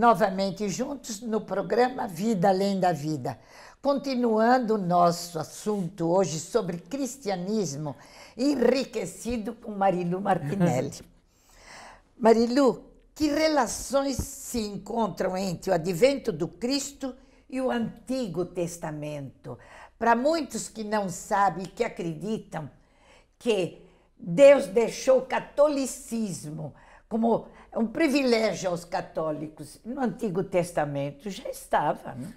novamente juntos no programa Vida Além da Vida. Continuando o nosso assunto hoje sobre cristianismo, enriquecido com Marilu Martinelli. Marilu, que relações se encontram entre o advento do Cristo e o Antigo Testamento? Para muitos que não sabem, que acreditam que Deus deixou o catolicismo como um privilégio aos católicos. No Antigo Testamento já estava, né?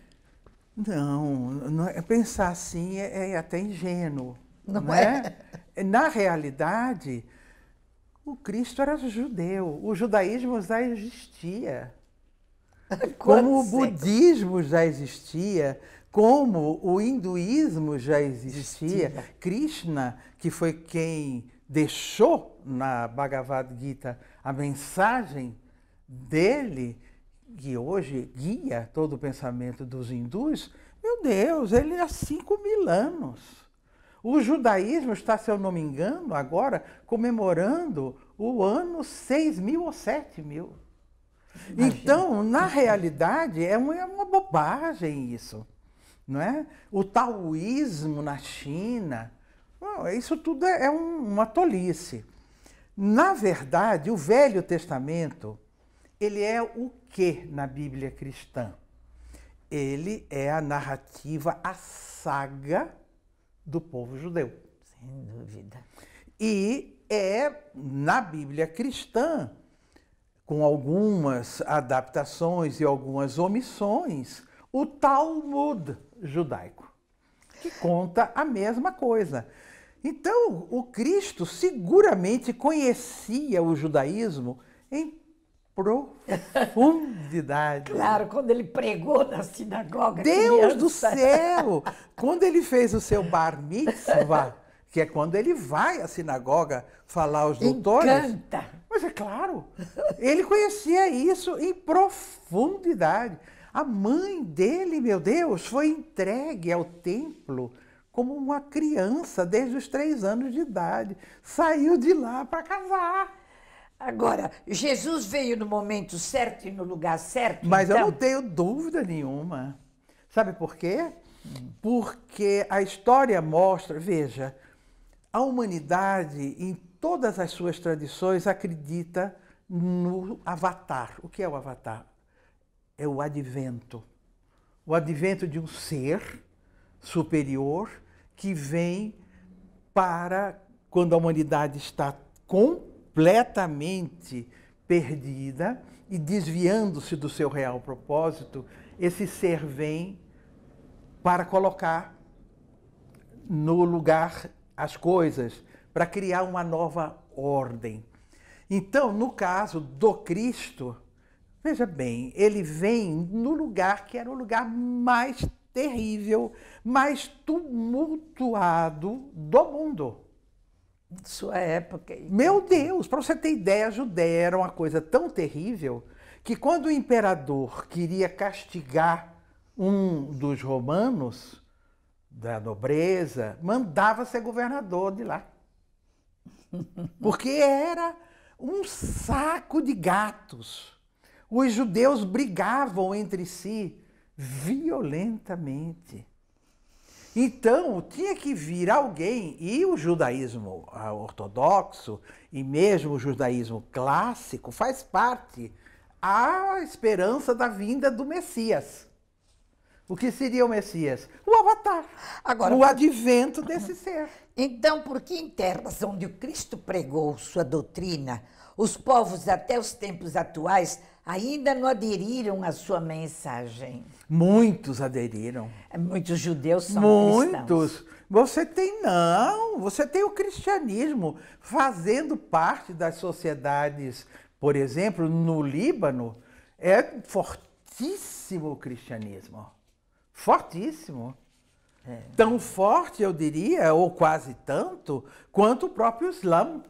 Não, não é, pensar assim é, é até ingênuo. Não né? É? é? Na realidade, o Cristo era judeu. O judaísmo já existia. como o budismo já existia, como o hinduísmo já existia, existia. Krishna, que foi quem deixou na Bhagavad Gita a mensagem dele, que hoje guia todo o pensamento dos hindus, meu Deus, ele é há 5 mil anos. O judaísmo está, se eu não me engano, agora comemorando o ano 6 mil ou 7 mil. Então, na realidade, é uma, é uma bobagem isso. Não é? O taoísmo na China, isso tudo é, é um, uma tolice. Na verdade, o Velho Testamento, ele é o que na Bíblia cristã? Ele é a narrativa, a saga do povo judeu. Sem dúvida. E é, na Bíblia cristã, com algumas adaptações e algumas omissões, o Talmud judaico, que conta a mesma coisa. Então, o Cristo seguramente conhecia o judaísmo em profundidade. Claro, quando ele pregou na sinagoga. Deus criança. do céu! Quando ele fez o seu bar mitzvah, que é quando ele vai à sinagoga falar aos doutores. Encanta. Mas é claro, ele conhecia isso em profundidade. A mãe dele, meu Deus, foi entregue ao templo como uma criança desde os três anos de idade. Saiu de lá para casar. Agora, Jesus veio no momento certo e no lugar certo? Mas então... eu não então? tenho dúvida nenhuma. Sabe por quê? Porque a história mostra, veja, a humanidade, em todas as suas tradições, acredita no avatar. O que é o avatar? É o advento. O advento de um ser superior que vem para quando a humanidade está completamente perdida e desviando-se do seu real propósito, esse ser vem para colocar no lugar as coisas, para criar uma nova ordem. Então, no caso do Cristo, veja bem, ele vem no lugar que era o lugar mais terrível, mais tumultuado do mundo. Sua época. Então. Meu Deus, para você ter ideia, a Judéia era uma coisa tão terrível que quando o imperador queria castigar um dos romanos da nobreza, mandava ser governador de lá. Porque era um saco de gatos. Os judeus brigavam entre si violentamente. Então, tinha que vir alguém, e o judaísmo ah, ortodoxo, e mesmo o judaísmo clássico, faz parte a esperança da vinda do Messias. O que seria o Messias? O avatar. Agora, o advento desse ser. Então, por que em terras onde o Cristo pregou sua doutrina, os povos até os tempos atuais ainda não aderiram à sua mensagem. Muitos aderiram. É, muitos judeus são Muitos. Cristãos. Você tem não, você tem o cristianismo fazendo parte das sociedades, por exemplo, no Líbano, é fortíssimo o cristianismo. Fortíssimo. É. Tão forte, eu diria, ou quase tanto, quanto o próprio Islã.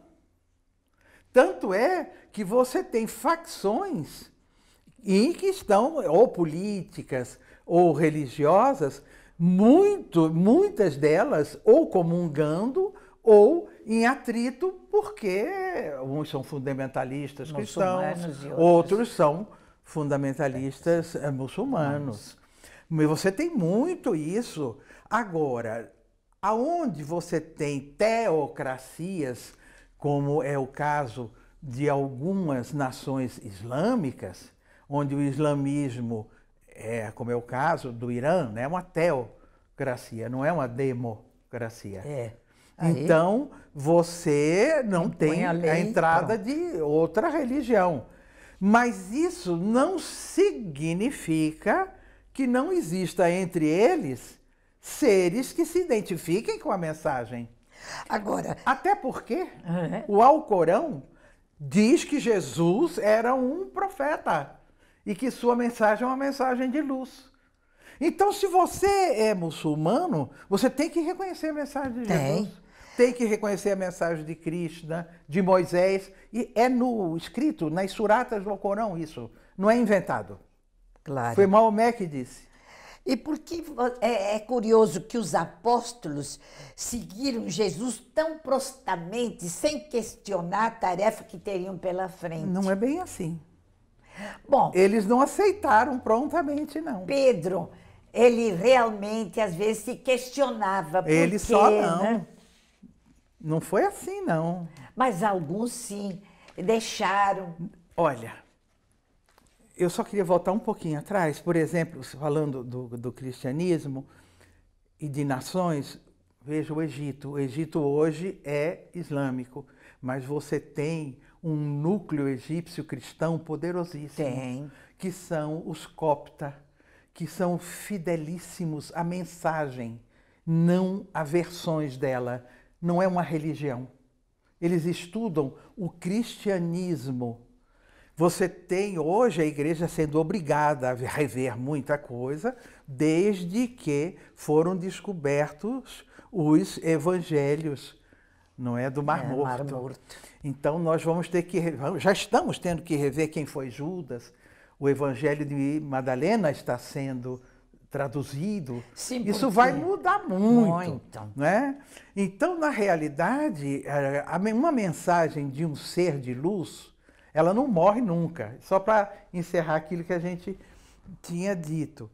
Tanto é que você tem facções em que estão ou políticas ou religiosas, muito, muitas delas ou comungando ou em atrito, porque uns são fundamentalistas cristãos, outros são fundamentalistas é. muçulmanos. Mas você tem muito isso. Agora, aonde você tem teocracias como é o caso de algumas nações islâmicas, onde o islamismo é, como é o caso do Irã, né, é uma teocracia, não é uma democracia. É. então, você não tem a, lei, a entrada pronto. de outra religião. Mas isso não significa que não exista entre eles seres que se identifiquem com a mensagem. Agora. Até porque uhum. o Alcorão diz que Jesus era um profeta e que sua mensagem é uma mensagem de luz. Então, se você é muçulmano, você tem que reconhecer a mensagem de Jesus. Tem. Tem que reconhecer a mensagem de Krishna, de Moisés. E é no escrito, nas suratas do Alcorão, isso. Não é inventado. Claro. Foi Maomé que disse. E por que é, é curioso que os apóstolos seguiram Jesus tão prostamente, sem questionar a tarefa que teriam pela frente? Não é bem assim. Bom, eles não aceitaram prontamente, não. Pedro, ele realmente às vezes se questionava. Por ele quê, só não. Né? Não foi assim, não. Mas alguns sim, deixaram. Olha, eu só queria voltar um pouquinho atrás, por exemplo, falando do, do cristianismo e de nações, veja o Egito. O Egito hoje é islâmico, mas você tem um núcleo egípcio cristão poderosíssimo. Tem. Que são os copta, que são fidelíssimos à mensagem, não a versões dela. Não é uma religião. Eles estudam o cristianismo você tem hoje a igreja sendo obrigada a rever muita coisa, desde que foram descobertos os evangelhos, não é do Mar, é, Morto. Mar Morto. Então nós vamos ter que já estamos tendo que rever quem foi Judas. O evangelho de Madalena está sendo traduzido. Sim, Isso vai mudar muito, muito. Né? Então, na realidade, é, uma mensagem de um ser de luz ela não morre nunca. Só para encerrar aquilo que a gente tinha dito.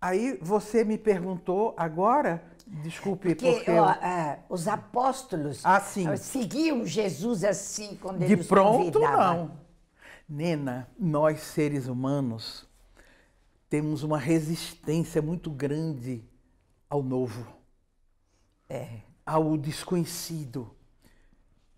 Aí você me perguntou agora, desculpe porque, porque eu... ah, os apóstolos assim, seguiam Jesus assim quando ele de pronto convidava. não. Nena, nós seres humanos temos uma resistência muito grande ao novo, é. ao desconhecido.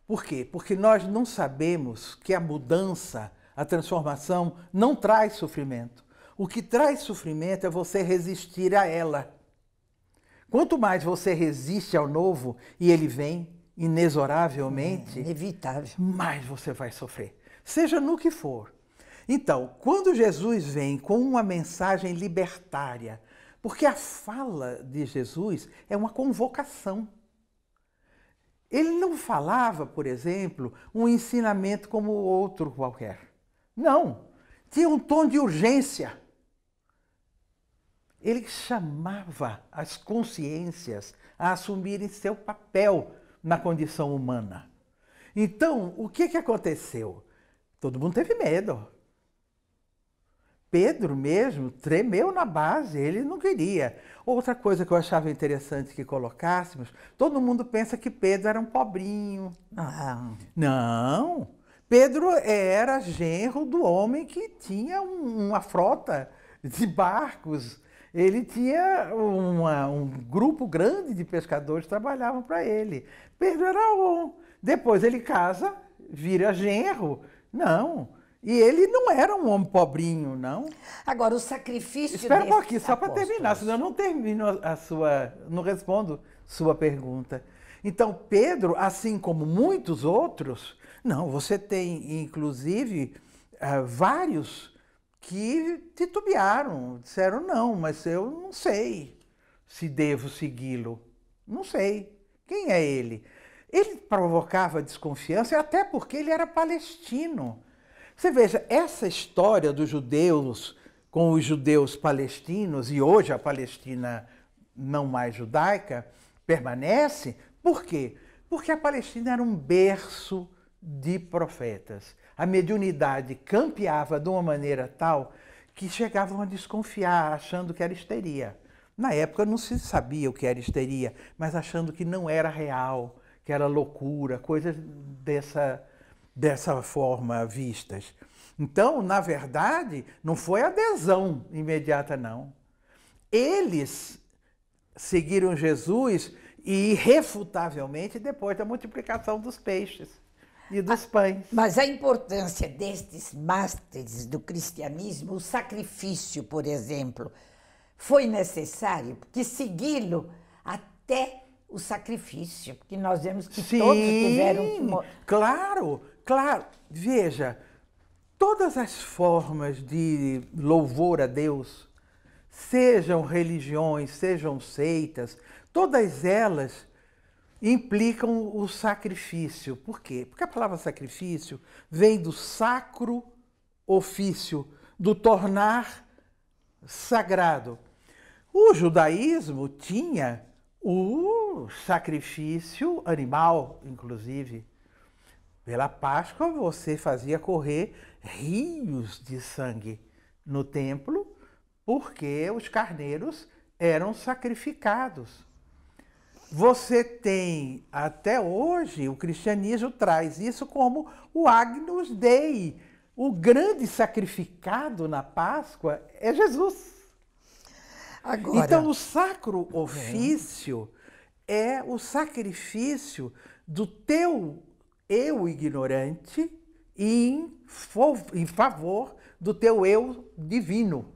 Por quê? Porque nós não sabemos que a mudança, a transformação, não traz sofrimento. O que traz sofrimento é você resistir a ela. Quanto mais você resiste ao novo e ele vem inexoravelmente, é inevitável, mais você vai sofrer, seja no que for. Então, quando Jesus vem com uma mensagem libertária, porque a fala de Jesus é uma convocação. Ele não falava, por exemplo, um ensinamento como outro qualquer. Não. Tinha um tom de urgência. Ele chamava as consciências a assumirem seu papel na condição humana. Então, o que, que aconteceu? Todo mundo teve medo. Pedro mesmo tremeu na base, ele não queria. Outra coisa que eu achava interessante que colocássemos, todo mundo pensa que Pedro era um pobrinho. Não, Pedro era genro do homem que tinha uma frota de barcos. Ele tinha uma, um grupo grande de pescadores que trabalhavam para ele. Pedro era um. Depois ele casa, vira genro. Não, e ele não era um homem pobrinho, não. Agora, o sacrifício. Espera um pouquinho, só para terminar, senão eu não termino a sua. não respondo sua pergunta. Então, Pedro, assim como muitos outros, não, você tem, inclusive, eh, vários que titubearam, disseram, não, mas eu não sei se devo segui-lo. Não sei. Quem é ele? Ele provocava desconfiança, até porque ele era palestino. Você veja, essa história dos judeus com os judeus palestinos, e hoje a Palestina não mais judaica, permanece, por quê? Porque a Palestina era um berço de profetas. A mediunidade campeava de uma maneira tal que chegavam a desconfiar, achando que era histeria. Na época não se sabia o que era histeria, mas achando que não era real, que era loucura, coisas dessa, dessa forma vistas. Então, na verdade, não foi adesão imediata, não. Eles seguiram Jesus e irrefutavelmente depois da multiplicação dos peixes e dos ah, pães. Mas a importância destes mestres do cristianismo, o sacrifício, por exemplo, foi necessário, porque segui-lo até o sacrifício, porque nós vemos que Sim, todos tiveram que morrer. Claro, Claro, veja, todas as formas de louvor a Deus, sejam religiões, sejam seitas, todas elas implicam o sacrifício. Por quê? Porque a palavra sacrifício vem do sacro ofício, do tornar sagrado. O judaísmo tinha o sacrifício animal, inclusive. Pela Páscoa você fazia correr rios de sangue no templo, porque os carneiros eram sacrificados. Você tem até hoje, o cristianismo traz isso como o Agnus Dei. O grande sacrificado na Páscoa é Jesus. Agora, então, o sacro é. ofício é. é o sacrifício do teu eu ignorante em, em favor do teu eu divino.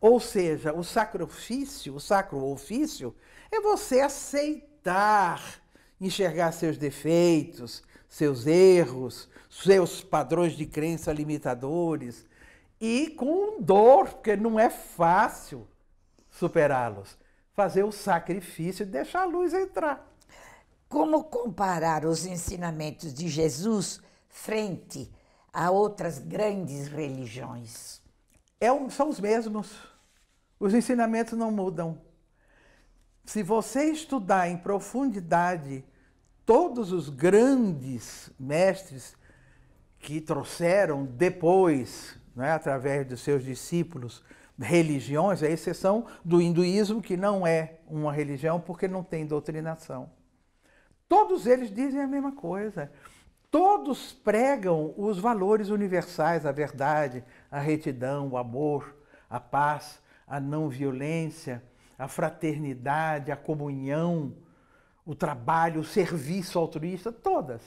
Ou seja, o sacrifício, o sacro ofício, é você aceitar, enxergar seus defeitos, seus erros, seus padrões de crença limitadores e com dor, porque não é fácil superá-los. Fazer o sacrifício e deixar a luz entrar. Como comparar os ensinamentos de Jesus frente a outras grandes religiões? É um, são os mesmos. Os ensinamentos não mudam. Se você estudar em profundidade todos os grandes mestres que trouxeram depois, né, através dos seus discípulos, religiões, à exceção do hinduísmo, que não é uma religião porque não tem doutrinação. Todos eles dizem a mesma coisa. Todos pregam os valores universais, a verdade, a retidão, o amor, a paz, a não violência, a fraternidade, a comunhão, o trabalho, o serviço altruísta, todas.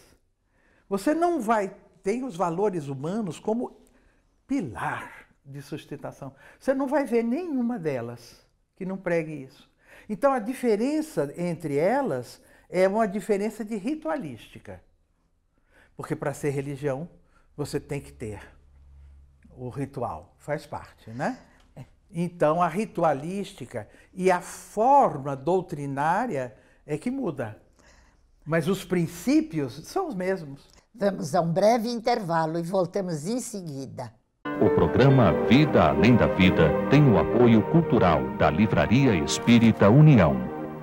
Você não vai ter os valores humanos como pilar de sustentação. Você não vai ver nenhuma delas que não pregue isso. Então a diferença entre elas é uma diferença de ritualística. Porque para ser religião, você tem que ter o ritual, faz parte, né? Então, a ritualística e a forma doutrinária é que muda. Mas os princípios são os mesmos. Vamos a um breve intervalo e voltamos em seguida. O programa Vida Além da Vida tem o apoio cultural da Livraria Espírita União.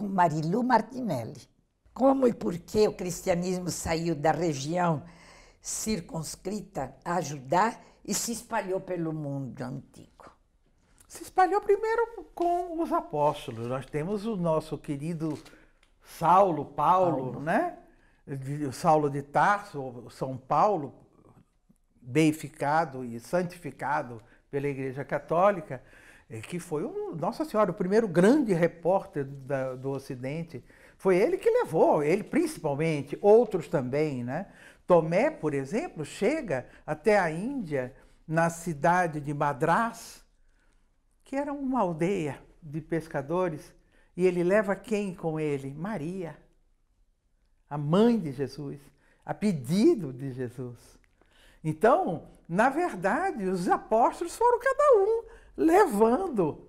com Marilu Martinelli. Como e por que o cristianismo saiu da região circunscrita a Judá e se espalhou pelo mundo antigo? Se espalhou primeiro com os apóstolos. Nós temos o nosso querido Saulo, Paulo, Paulo. né? Saulo de Tarso, São Paulo, deificado e santificado pela Igreja Católica, que foi o, Nossa Senhora, o primeiro grande repórter da, do Ocidente. Foi ele que levou, ele principalmente, outros também, né? Tomé, por exemplo, chega até a Índia, na cidade de Madras, que era uma aldeia de pescadores, e ele leva quem com ele? Maria, a mãe de Jesus, a pedido de Jesus. Então, na verdade, os apóstolos foram cada um levando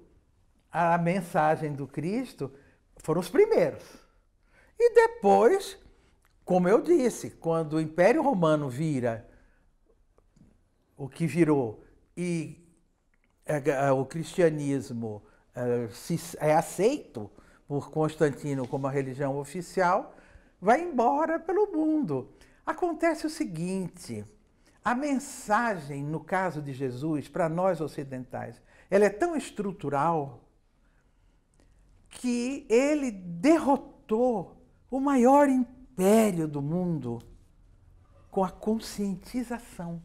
a mensagem do Cristo, foram os primeiros. E depois, como eu disse, quando o Império Romano vira o que virou e é, é, o cristianismo é, é aceito por Constantino como a religião oficial, vai embora pelo mundo. Acontece o seguinte: a mensagem, no caso de Jesus, para nós ocidentais, ela é tão estrutural que ele derrotou o maior império do mundo com a conscientização.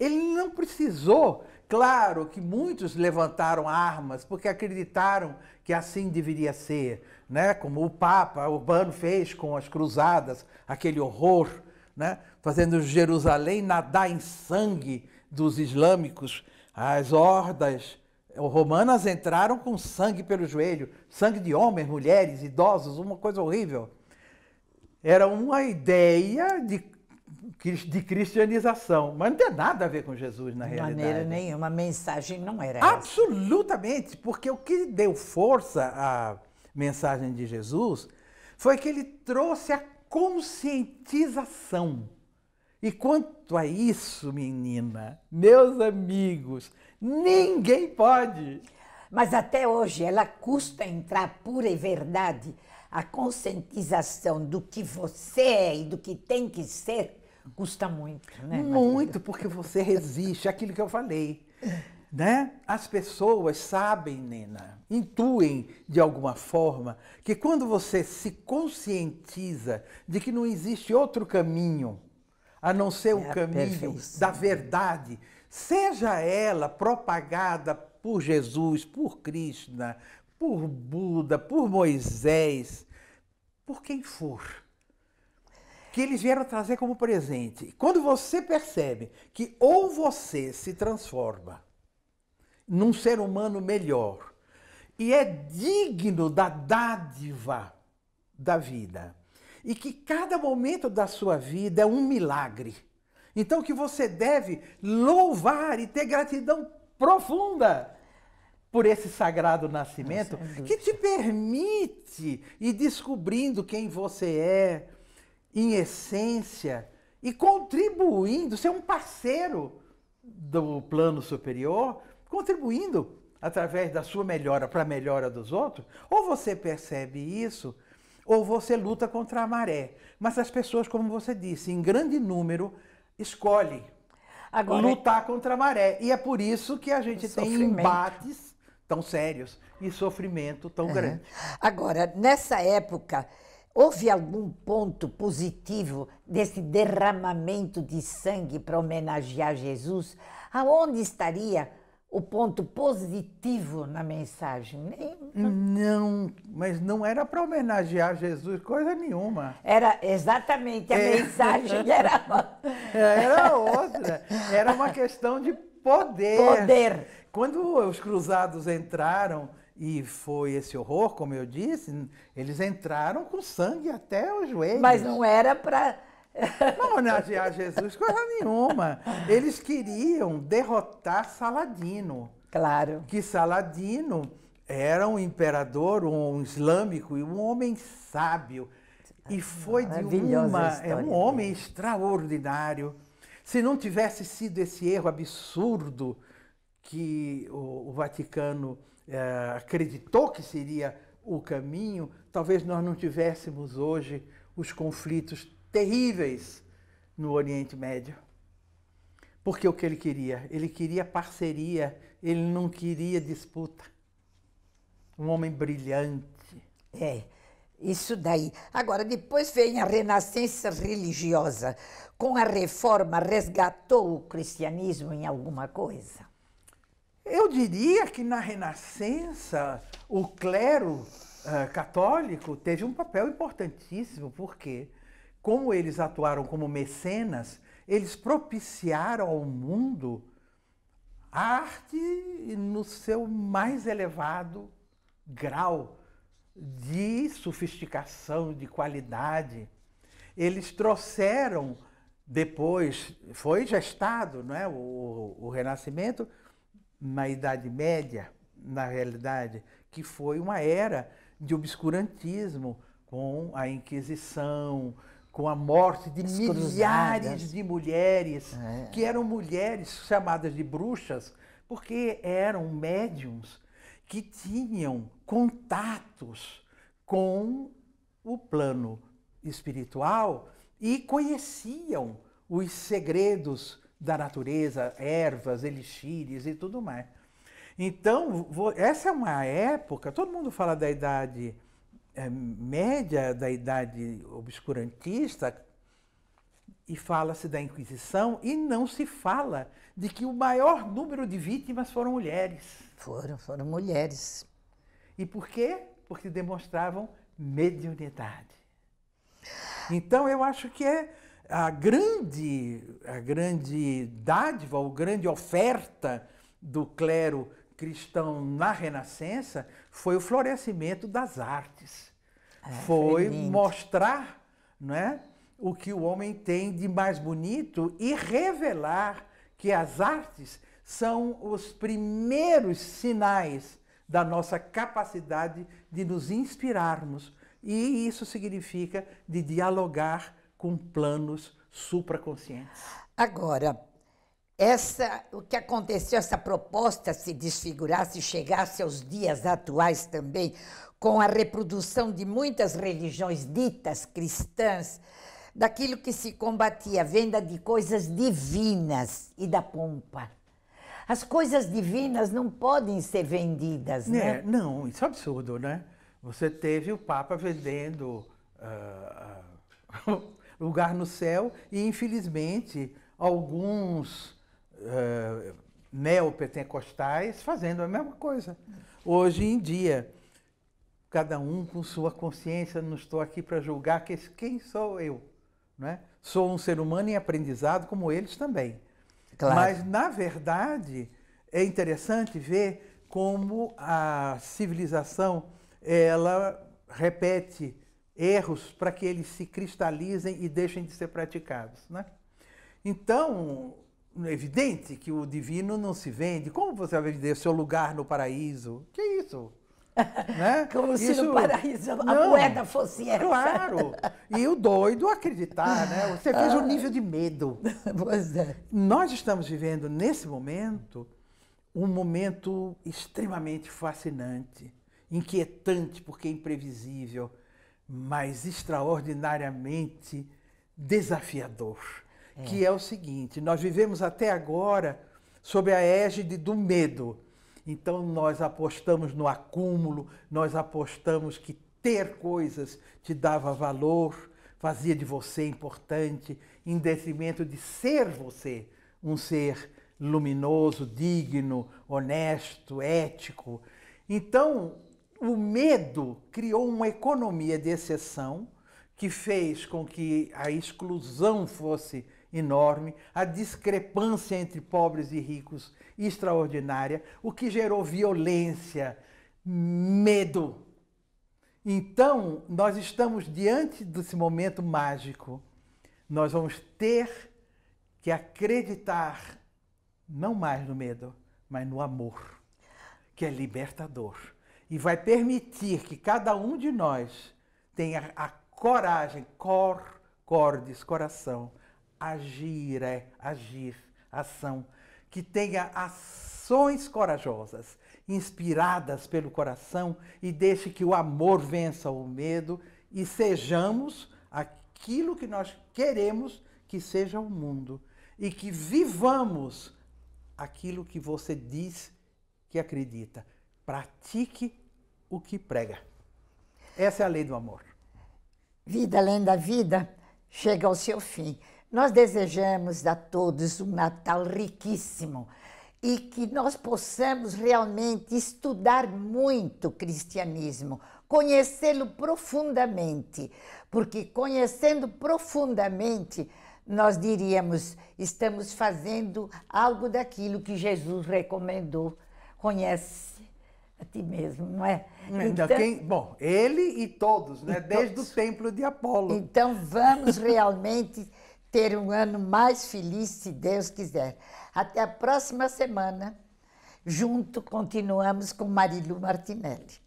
Ele não precisou, claro que muitos levantaram armas porque acreditaram que assim deveria ser, né? Como o Papa Urbano fez com as cruzadas, aquele horror, né? Fazendo Jerusalém nadar em sangue dos islâmicos, as hordas romanas entraram com sangue pelo joelho, sangue de homens, mulheres, idosos, uma coisa horrível. Era uma ideia de, de cristianização, mas não tem nada a ver com Jesus na de realidade. De maneira nenhuma, a mensagem não era Absolutamente, essa. porque o que deu força à mensagem de Jesus foi que ele trouxe a conscientização e quanto a isso, menina, meus amigos, ninguém pode. Mas até hoje ela custa entrar pura e verdade. A conscientização do que você é e do que tem que ser custa muito, né? Muito, porque você resiste àquilo que eu falei. Né? As pessoas sabem, Nena, intuem de alguma forma que quando você se conscientiza de que não existe outro caminho a não ser é o caminho da verdade, seja ela propagada por Jesus, por Krishna, por Buda, por Moisés, por quem for que eles vieram trazer como presente. Quando você percebe que ou você se transforma num ser humano melhor e é digno da dádiva da vida, e que cada momento da sua vida é um milagre. Então que você deve louvar e ter gratidão profunda por esse sagrado nascimento Nossa, é que te permite ir descobrindo quem você é em essência e contribuindo, ser um parceiro do plano superior, contribuindo através da sua melhora para a melhora dos outros. Ou você percebe isso ou você luta contra a maré. Mas as pessoas, como você disse, em grande número, escolhem Agora... lutar contra a maré. E é por isso que a gente tem embates tão sérios e sofrimento tão uhum. grande. Agora, nessa época, houve algum ponto positivo desse derramamento de sangue para homenagear Jesus? Aonde estaria o ponto positivo na mensagem. Nem... Não, mas não era para homenagear Jesus, coisa nenhuma. Era exatamente a é. mensagem era é, era outra. Era uma questão de poder. Poder. Quando os cruzados entraram e foi esse horror, como eu disse, eles entraram com sangue até os joelhos. Mas não era para Não homenagear Jesus, coisa nenhuma. Eles queriam derrotar Saladino. Claro. Que Saladino era um imperador, um islâmico e um homem sábio. E ah, foi de uma, é um homem dele. extraordinário. Se não tivesse sido esse erro absurdo que o, o Vaticano é, acreditou que seria o caminho, talvez nós não tivéssemos hoje os conflitos terríveis no Oriente Médio. Porque é o que ele queria? Ele queria parceria, ele não queria disputa. Um homem brilhante. É, isso daí. Agora, depois vem a renascença religiosa. Com a reforma, resgatou o cristianismo em alguma coisa? Eu diria que na renascença, o clero uh, católico teve um papel importantíssimo, porque quê? como eles atuaram como mecenas, eles propiciaram ao mundo a arte no seu mais elevado grau de sofisticação, de qualidade. Eles trouxeram depois, foi gestado não é? o, o Renascimento na Idade Média, na realidade, que foi uma era de obscurantismo com a Inquisição, com a morte de milhares de mulheres, é. que eram mulheres chamadas de bruxas, porque eram médiums que tinham contatos com o plano espiritual e conheciam os segredos da natureza, ervas, elixires e tudo mais. Então, essa é uma época, todo mundo fala da idade é, média da idade obscurantista e fala-se da Inquisição e não se fala de que o maior número de vítimas foram mulheres. Foram, foram mulheres. E por quê? Porque demonstravam mediunidade. Então eu acho que é a grande, a grande dádiva, a grande oferta do clero cristão na Renascença foi o florescimento das artes. É, foi mostrar né, o que o homem tem de mais bonito e revelar que as artes são os primeiros sinais da nossa capacidade de nos inspirarmos. E isso significa de dialogar com planos supraconscientes. Agora, essa, o que aconteceu, essa proposta se desfigurasse e chegasse aos dias atuais também, com a reprodução de muitas religiões ditas cristãs, daquilo que se combatia, a venda de coisas divinas e da pompa. As coisas divinas não podem ser vendidas, né? É, não, isso é absurdo, né? Você teve o Papa vendendo uh, lugar no céu e, infelizmente, alguns uh, neopentecostais fazendo a mesma coisa. Hoje em dia, cada um com sua consciência, não estou aqui para julgar que, quem sou eu. Né? Sou um ser humano em aprendizado, como eles também. Claro. Mas, na verdade, é interessante ver como a civilização ela repete erros para que eles se cristalizem e deixem de ser praticados. Né? Então, é evidente que o divino não se vende. Como você vai vender seu lugar no paraíso? Que isso? né? Como isso... se no paraíso a não, moeda fosse essa. Claro. E o doido acreditar, né? Você fez ah. um nível de medo. pois é. Nós estamos vivendo nesse momento um momento extremamente fascinante, inquietante porque é imprevisível, mas extraordinariamente desafiador é. que é o seguinte: nós vivemos até agora sob a égide do medo. Então nós apostamos no acúmulo, nós apostamos que ter coisas te dava valor, fazia de você importante, em detrimento de ser você um ser luminoso, digno, honesto, ético. Então, o medo criou uma economia de exceção que fez com que a exclusão fosse enorme, a discrepância entre pobres e ricos extraordinária, o que gerou violência, medo. Então, nós estamos diante desse momento mágico. Nós vamos ter que acreditar não mais no medo, mas no amor, que é libertador e vai permitir que cada um de nós tenha a coragem, cor, cordes, coração, agir, é agir, ação, que tenha ações corajosas, inspiradas pelo coração e deixe que o amor vença o medo e sejamos aquilo que nós queremos que seja o mundo e que vivamos aquilo que você diz que acredita. Pratique o que prega. Essa é a lei do amor. Vida além da vida chega ao seu fim. Nós desejamos a todos um Natal riquíssimo e que nós possamos realmente estudar muito o cristianismo, conhecê-lo profundamente, porque conhecendo profundamente, nós diríamos, estamos fazendo algo daquilo que Jesus recomendou. Conhece a ti mesmo, não é? Então, quem, bom, ele e todos, né? Desde o templo de Apolo. Então vamos realmente ter um ano mais feliz, se Deus quiser. Até a próxima semana. Junto continuamos com Marilu Martinelli.